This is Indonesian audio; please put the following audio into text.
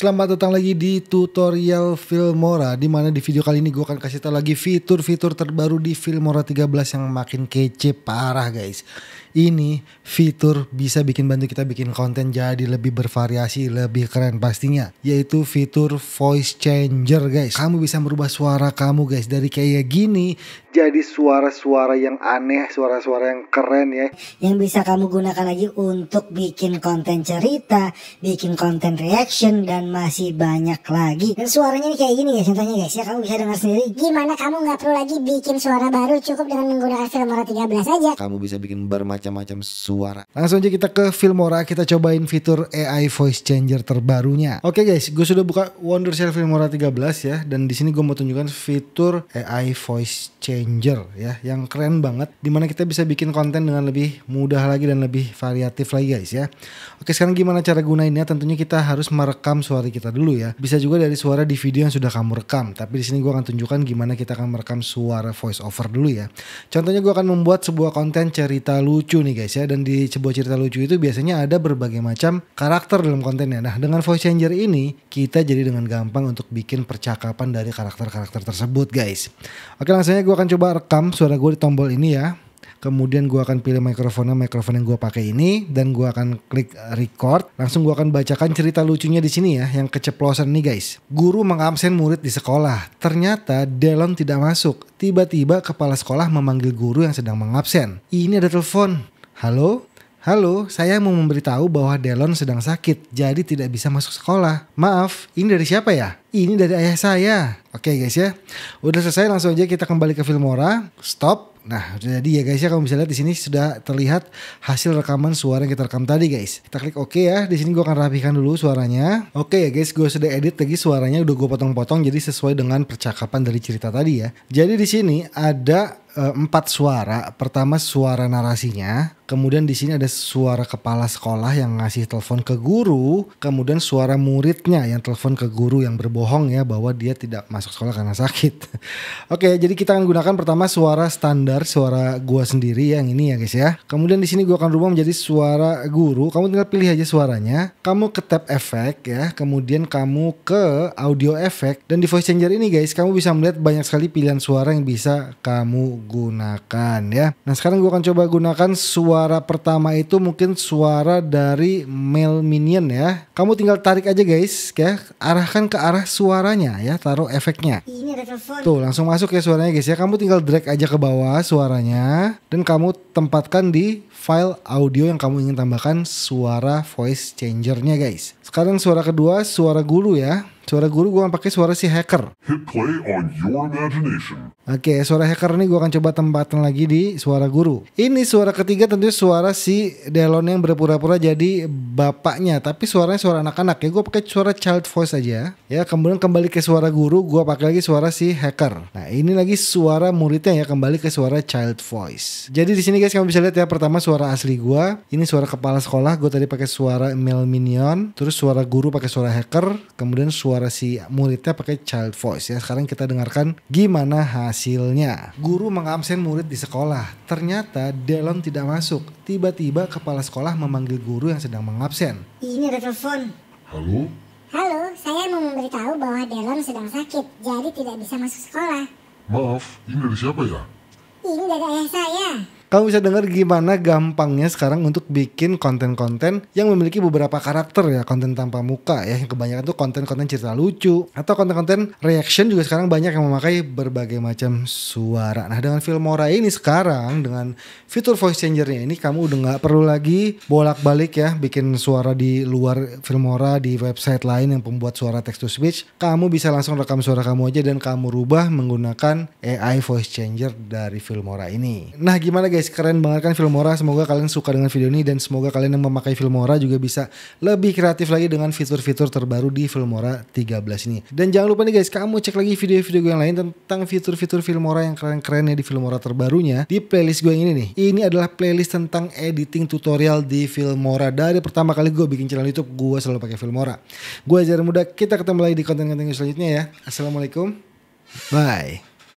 Selamat datang lagi di tutorial Filmora di mana di video kali ini gue akan kasih tau lagi fitur-fitur terbaru di Filmora 13 yang makin kece parah guys ini fitur bisa bikin bantu kita bikin konten jadi lebih bervariasi, lebih keren pastinya. Yaitu fitur voice changer guys. Kamu bisa merubah suara kamu guys dari kayak gini jadi suara-suara yang aneh, suara-suara yang keren ya. Yang bisa kamu gunakan lagi untuk bikin konten cerita, bikin konten reaction dan masih banyak lagi. Dan suaranya nih kayak gini guys, contohnya guys ya kamu bisa dengar sendiri. Gimana kamu nggak perlu lagi bikin suara baru cukup dengan menggunakan Filmora 13 aja. Kamu bisa bikin bermacam macam-macam suara. Langsung aja kita ke Filmora, kita cobain fitur AI voice changer terbarunya. Oke okay guys, gue sudah buka Wondershare Filmora 13 ya dan di sini gue mau tunjukkan fitur AI voice changer ya yang keren banget dimana kita bisa bikin konten dengan lebih mudah lagi dan lebih variatif lagi guys ya. Oke, sekarang gimana cara gunainnya? Tentunya kita harus merekam suara kita dulu ya. Bisa juga dari suara di video yang sudah kamu rekam, tapi di sini gue akan tunjukkan gimana kita akan merekam suara voice over dulu ya. Contohnya gue akan membuat sebuah konten cerita lucu lucu nih guys ya dan di sebuah cerita lucu itu biasanya ada berbagai macam karakter dalam kontennya. Nah, dengan voice changer ini kita jadi dengan gampang untuk bikin percakapan dari karakter-karakter tersebut guys. Oke, langsungnya aja gue akan coba rekam suara gue di tombol ini ya kemudian gue akan pilih mikrofonnya mikrofon yang gue pakai ini dan gue akan klik eh, record langsung gue akan bacakan cerita lucunya di sini ya yang keceplosan nih guys guru mengabsen murid di sekolah ternyata Delon tidak masuk tiba-tiba kepala sekolah memanggil guru yang sedang mengabsen ini ada telepon halo Halo, saya mau memberitahu bahwa Delon sedang sakit, jadi tidak bisa masuk sekolah. Maaf, ini dari siapa ya? Ini dari ayah saya. Oke okay guys ya, udah selesai langsung aja kita kembali ke Filmora. Stop, Nah, jadi ya guys ya. Kamu bisa lihat di sini sudah terlihat hasil rekaman suara yang kita rekam tadi guys. Kita klik oke okay ya. Di sini gua akan rapikan dulu suaranya. Oke okay ya guys, gua sudah edit lagi suaranya udah gue potong-potong jadi sesuai dengan percakapan dari cerita tadi ya. Jadi di sini ada Eh, empat suara. Pertama suara narasinya, kemudian di sini ada suara kepala sekolah yang ngasih telepon ke guru, kemudian suara muridnya yang telepon ke guru yang berbohong ya bahwa dia tidak masuk sekolah karena sakit. Oke, jadi kita akan gunakan pertama suara standar, suara gua sendiri yang ini ya guys ya. Kemudian di sini gua akan rubah menjadi suara guru. Kamu tinggal pilih aja suaranya. Kamu ke tab efek ya, kemudian kamu ke audio efek dan di voice changer ini guys, kamu bisa melihat banyak sekali pilihan suara yang bisa kamu gunakan ya. Nah sekarang gue akan coba gunakan suara pertama itu mungkin suara dari male minion ya. Kamu tinggal tarik aja guys ya. Arahkan ke arah suaranya ya. Taruh efeknya. Ini ada telepon. Tuh langsung masuk ya suaranya guys ya. Kamu tinggal drag aja ke bawah suaranya. Dan kamu tempatkan di file audio yang kamu ingin tambahkan suara voice changernya guys. Sekarang suara kedua suara guru ya. Suara guru gue akan pakai suara si hacker. Hit play on your imagination. Oke, okay, suara hacker ini gue akan coba tempatkan lagi di suara guru. Ini suara ketiga tentunya suara si Delon yang berpura-pura jadi bapaknya, tapi suaranya suara anak-anak ya. Gue pakai suara child voice aja. Ya, kemudian kembali ke suara guru, gue pakai lagi suara si hacker. Nah, ini lagi suara muridnya ya kembali ke suara child voice. Jadi di sini guys kamu bisa lihat ya pertama suara asli gue, ini suara kepala sekolah. Gue tadi pakai suara Mel Minion, terus suara guru pakai suara hacker, kemudian suara suara si muridnya pakai child voice ya. Sekarang kita dengarkan gimana hasilnya. Guru mengabsen murid di sekolah. Ternyata Delon tidak masuk. Tiba-tiba kepala sekolah memanggil guru yang sedang mengabsen. Ini ada telepon. Halo? Halo, saya mau memberitahu bahwa Delon sedang sakit, jadi tidak bisa masuk sekolah. Maaf, ini dari siapa ya? Ini dari ayah saya kamu bisa dengar gimana gampangnya sekarang untuk bikin konten-konten yang memiliki beberapa karakter ya konten tanpa muka ya yang kebanyakan tuh konten-konten cerita lucu atau konten-konten reaction juga sekarang banyak yang memakai berbagai macam suara nah dengan Filmora ini sekarang dengan fitur voice changernya ini kamu udah nggak perlu lagi bolak-balik ya bikin suara di luar Filmora di website lain yang pembuat suara text to speech kamu bisa langsung rekam suara kamu aja dan kamu rubah menggunakan AI voice changer dari Filmora ini nah gimana guys guys, keren banget kan Filmora. Semoga kalian suka dengan video ini dan semoga kalian yang memakai Filmora juga bisa lebih kreatif lagi dengan fitur-fitur terbaru di Filmora 13 ini. Dan jangan lupa nih guys, kamu cek lagi video-video gue yang lain tentang fitur-fitur Filmora yang keren-kerennya di Filmora terbarunya di playlist gue yang ini nih. Ini adalah playlist tentang editing tutorial di Filmora. Dari pertama kali gue bikin channel YouTube, gue selalu pakai Filmora. Gue ajar muda, kita ketemu lagi di konten-konten selanjutnya ya. Assalamualaikum. Bye.